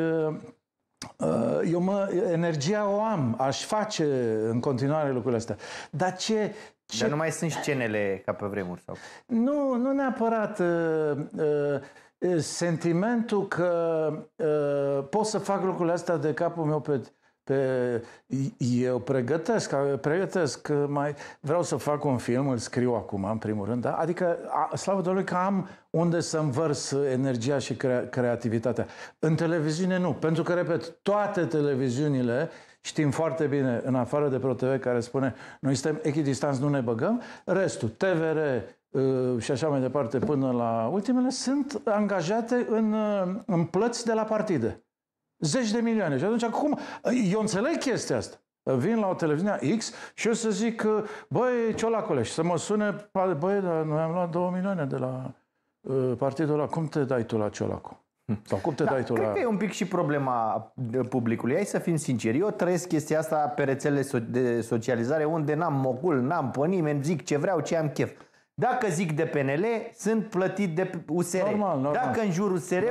eu mă, energia o am, aș face în continuare lucrurile astea. Dar ce, ce? Dar nu mai sunt scenele ca pe vremuri? sau? Nu, nu neapărat. Uh, uh, uh, sentimentul că uh, pot să fac lucrurile astea de capul meu pe, pe eu pregătesc, pregătesc mai vreau să fac un film, îl scriu acum în primul rând, da? adică a, slavă Domnului că am unde să învărs energia și crea, creativitatea. În televiziune nu, pentru că repet, toate televiziunile uh, Știm foarte bine, în afară de ProTV, care spune noi suntem echidistanți, nu ne băgăm, restul, TVR uh, și așa mai departe până la ultimele, sunt angajate în, uh, în plăți de la partide. Zeci de milioane. Și atunci, cum? Eu înțeleg chestia asta vin la o televiziune X și o să zic, uh, băi, Ciolacule, și să mă sune, băi, dar noi am luat două milioane de la partidul ăla, cum te dai tu la ciolacul? Hm. Sau cum te da, dai tu cred la... că e un pic și problema uh, publicului. Hai să fim sinceri. Eu trăiesc chestia asta pe rețele de socializare unde n-am mocul, n-am pe nimeni, zic ce vreau, ce am chef. Dacă zic de PNL, sunt plătit de USR. Normal, normal. Dacă în jurul usr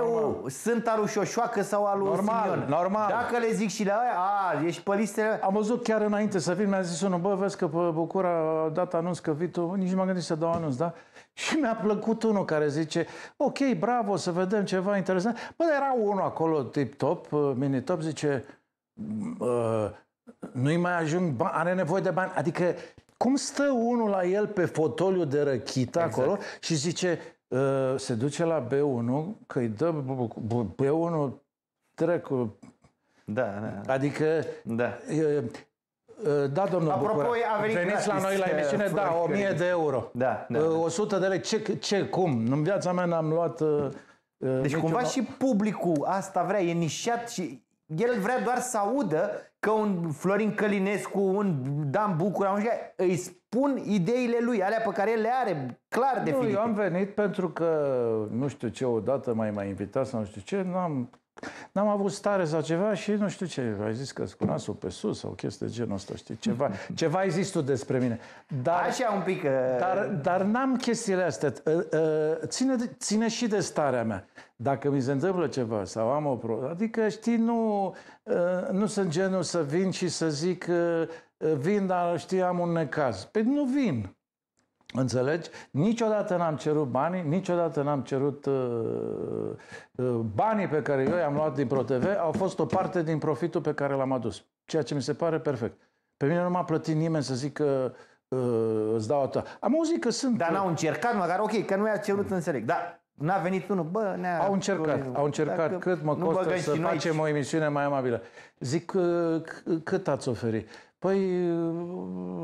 sunt al Șoșoacă sau al lui Normal, Simion. normal. Dacă le zic și la aia, a, ești pe listele... Am văzut chiar înainte să vin, mi-a zis unul, bă, vezi că pe Bucura a dat anunț că vii tu, nici nu m-am gândit să dau anunț, da? Și mi-a plăcut unul care zice, ok, bravo, să vedem ceva interesant. Bă, era unul acolo, tip top, uh, mini top, zice, mm, uh, nu-i mai ajung bani, are nevoie de bani. Adică, cum stă unul la el pe fotoliu de răchită exact. acolo și zice, uh, se duce la B1, că îi dă B1 trec da, da. Adică da. Eh, da, domnul Apropo, Bucura. a venit Veniți la noi la eh, emisiune, da, 1000 de euro. Da, da, eh, da. 100 de lei. Ce, ce, cum? În viața mea n-am luat... Deci niciun... cumva și publicul asta vrea, e nișat și el vrea doar să audă că un Florin Călinescu, un Dan Bucura, un îi spun ideile lui, alea pe care el le are, clar definite. Nu, eu am venit pentru că, nu știu ce, odată mai m-a invitat sau nu știu ce, n-am N-am avut stare sau ceva și nu știu ce. Ai zis că cu nasul pe sus sau chestii de genul ăsta, știi? Ceva, ceva ai zis tu despre mine. Dar, Așa un pic. Uh... Dar, dar n-am chestiile astea. Uh, uh, ține, ține și de starea mea. Dacă mi se întâmplă ceva sau am o problemă. Adică, știi, nu, uh, nu sunt genul să vin și să zic vin, dar știi, am un necaz. Păi nu vin. Înțelegi? Niciodată n-am cerut banii, niciodată n-am cerut uh, uh, banii pe care eu i-am luat din ProTV, au fost o parte din profitul pe care l-am adus. Ceea ce mi se pare perfect. Pe mine nu m-a plătit nimeni să zic că uh, îți dau atâta. Am auzit că sunt... Dar n-au uh, încercat măcar, ok, că nu i-a cerut, înțeleg. Dar n-a venit unul, bă, ne Au încercat, au încercat cât mă costă să facem o emisiune mai amabilă. Zic, uh, cât ați oferit? Păi,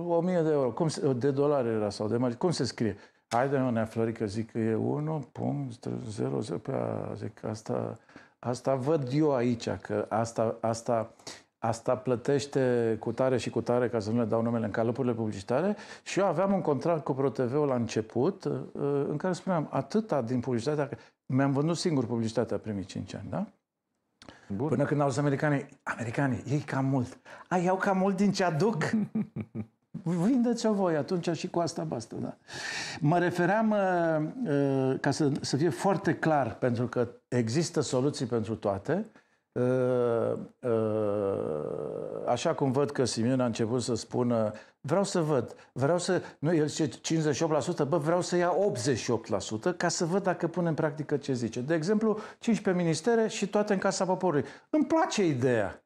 1000 uh, de euro, cum se, de dolari era sau de mari, cum se scrie? Haide, mă, nea Florică, zic că e 1.00 pe zic, asta, asta văd eu aici, că asta, asta, asta plătește cu tare și cu tare, ca să nu le dau numele, în calupurile publicitare și eu aveam un contract cu ProTV-ul la început, uh, în care spuneam atâta din publicitatea, mi-am vândut singur publicitatea primii 5 ani, da? Bun. Până când au zis americanii, americanii, ei cam mult. ai iau cam mult din ce aduc. Vindeți-o voi atunci și cu asta basta. Da. Mă refeream, uh, uh, ca să, să fie foarte clar, pentru că există soluții pentru toate, Ă, ă, așa cum văd că Simeon a început să spună, vreau să văd, vreau să, nu, el zice 58%, bă, vreau să ia 88% ca să văd dacă pune în practică ce zice. De exemplu, 15 ministere și toate în Casa Poporului. Îmi place ideea.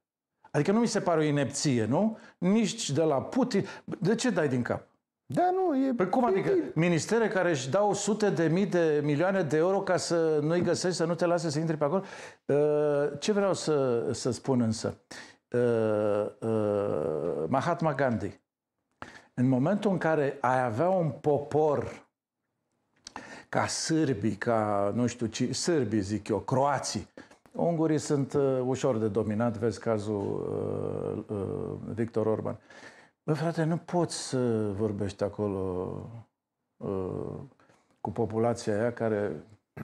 Adică nu mi se pare o inepție, nu? Nici de la Putin. De ce dai din cap? Da, nu, e... Păi cum adică? Ministere care își dau sute de mii de milioane de euro ca să nu-i găsești, să nu te lase să intri pe acolo? Uh, ce vreau să, să spun însă? Uh, uh, Mahatma Gandhi, în momentul în care ai avea un popor ca sârbii, ca, nu știu, ci, sârbii, zic eu, croații, ungurii sunt ușor de dominat, vezi cazul Victor Orban, Bă, frate, nu poți să vorbești acolo uh, cu populația aia care,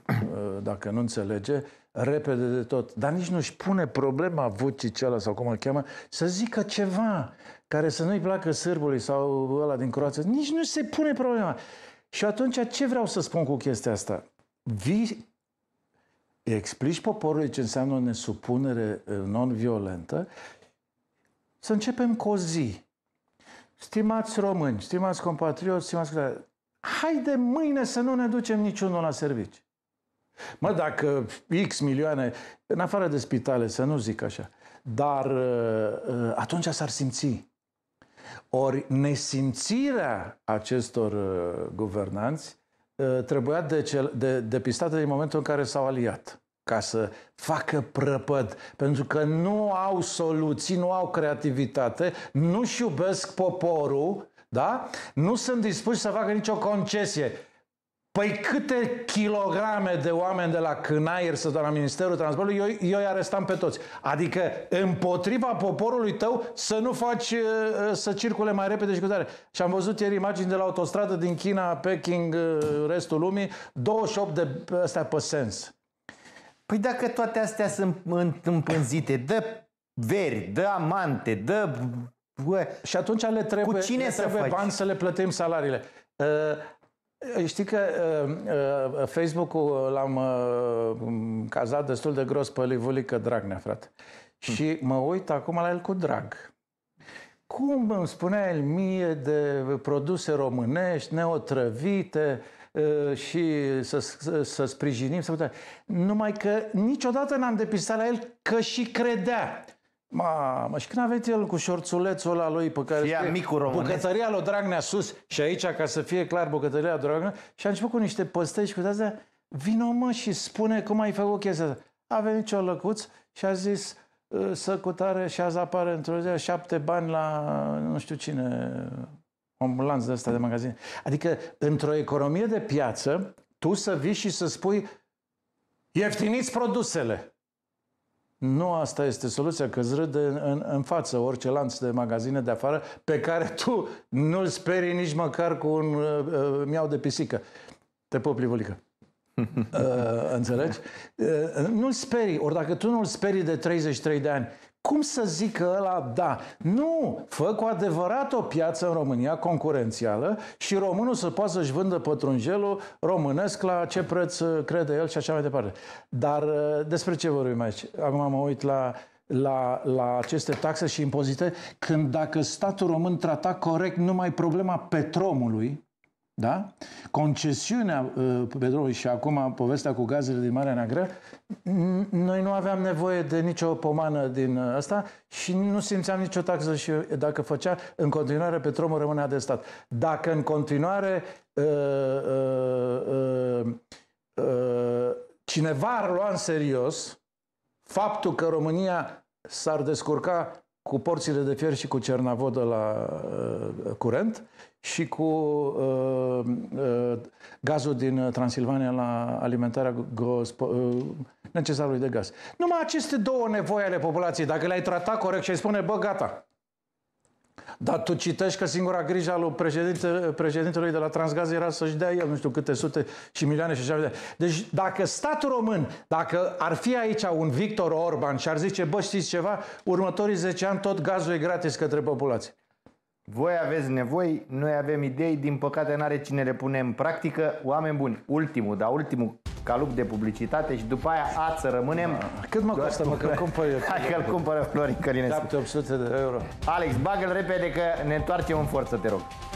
uh, dacă nu înțelege, repede de tot. Dar nici nu-și pune problema Vucicela sau cum îl cheamă, să zică ceva care să nu-i placă sârbului sau ăla din Croația. Nici nu se pune problema. Și atunci ce vreau să spun cu chestia asta? Vii, explici poporului ce înseamnă o nesupunere uh, non-violentă, să începem cu o zi Stimați români, stimați compatrioți, stimați haide mâine să nu ne ducem niciunul la servici. Mă, dacă X milioane, în afară de spitale, să nu zic așa, dar uh, uh, atunci s-ar simți. Ori nesimțirea acestor uh, guvernanți trebuia de, de, depistată din momentul în care s-au aliat ca să facă prăpăd, pentru că nu au soluții, nu au creativitate, nu-și iubesc poporul, da? nu sunt dispuși să facă nicio concesie. Păi câte kilograme de oameni de la Cânaier să de la Ministerul Transportului, eu, eu îi arestam pe toți. Adică împotriva poporului tău să nu faci uh, uh, să circule mai repede și cu tare. Și am văzut ieri imagini de la autostradă din China, Peking, uh, restul lumii, 28 de astea pe sens. Păi dacă toate astea sunt împânzite, dă veri, dă amante, dă... Bă. Și atunci le trebuie, Cu cine le trebuie să bani să le plătim salariile. Uh, Știi că uh, uh Facebook-ul l-am uh, cazat destul de gros pe Livulică Dragnea, frate. Hmm. Și mă uit acum la el cu drag. Cum îmi spunea el mie de produse românești, neotrăvite, uh, Eh, și să, să, să sprijinim, să putem. Numai că niciodată n-am depistat la el că și credea. Mamă, și când aveți el cu șorțulețul ăla lui pe care Fia micul românesc. bucătăria lui Dragnea sus și aici, ca să fie clar, bucătăria lui Dragnea și a început cu niște păstăi și cu astea, vino mă și spune cum ai făcut chestia asta. A venit lăcuț și a zis eh, să cutare și azi apare într-o zi șapte bani la nu știu cine lanț de asta de magazin. Adică, într-o economie de piață, tu să vii și să spui ieftiniți produsele. Nu asta este soluția, că îți râde în, în față orice lanț de magazine de afară pe care tu nu-l sperii nici măcar cu un uh, uh miau de pisică. Te pup, Livulică. uh, înțelegi? Uh, nu-l sperii. Ori dacă tu nu-l sperii de 33 de ani, cum să zică ăla, da, nu, fă cu adevărat o piață în România concurențială și românul să poată să-și vândă pătrunjelul românesc la ce preț uh, crede el și așa mai departe. Dar uh, despre ce vorbim aici? Acum mă uit la, la, la aceste taxe și impozite, când dacă statul român trata corect numai problema petromului, da? Concesiunea uh, petrolului și acum povestea cu gazele din Marea Neagră, noi nu aveam nevoie de nicio pomană din uh, asta și nu simțeam nicio taxă și dacă făcea, în continuare petrolul rămânea de stat. Dacă în continuare uh, uh, uh, uh, cineva ar lua în serios faptul că România s-ar descurca cu porțile de fier și cu cernavodă la uh, curent și cu uh, uh, gazul din Transilvania la alimentarea uh, necesarului de gaz. Numai aceste două nevoi ale populației, dacă le-ai tratat corect și ai spune, bă, gata, dar tu citești că singura grijă al președinte, președintelui de la Transgaz era să-și dea el nu știu câte sute și milioane și așa de Deci dacă statul român, dacă ar fi aici un Victor Orban și ar zice, bă, știți ceva, următorii 10 ani tot gazul e gratis către populație. Voi aveți nevoi, noi avem idei, din păcate n-are cine le pune în practică. Oameni buni, ultimul, dar ultimul calup de publicitate și după aia a să rămânem. Da. Cât mă costă, mă, că cumpăr eu. Hai că-l cumpără Florin Călinescu. 700 de euro. Alex, bagă-l repede că ne întoarcem în forță, te rog.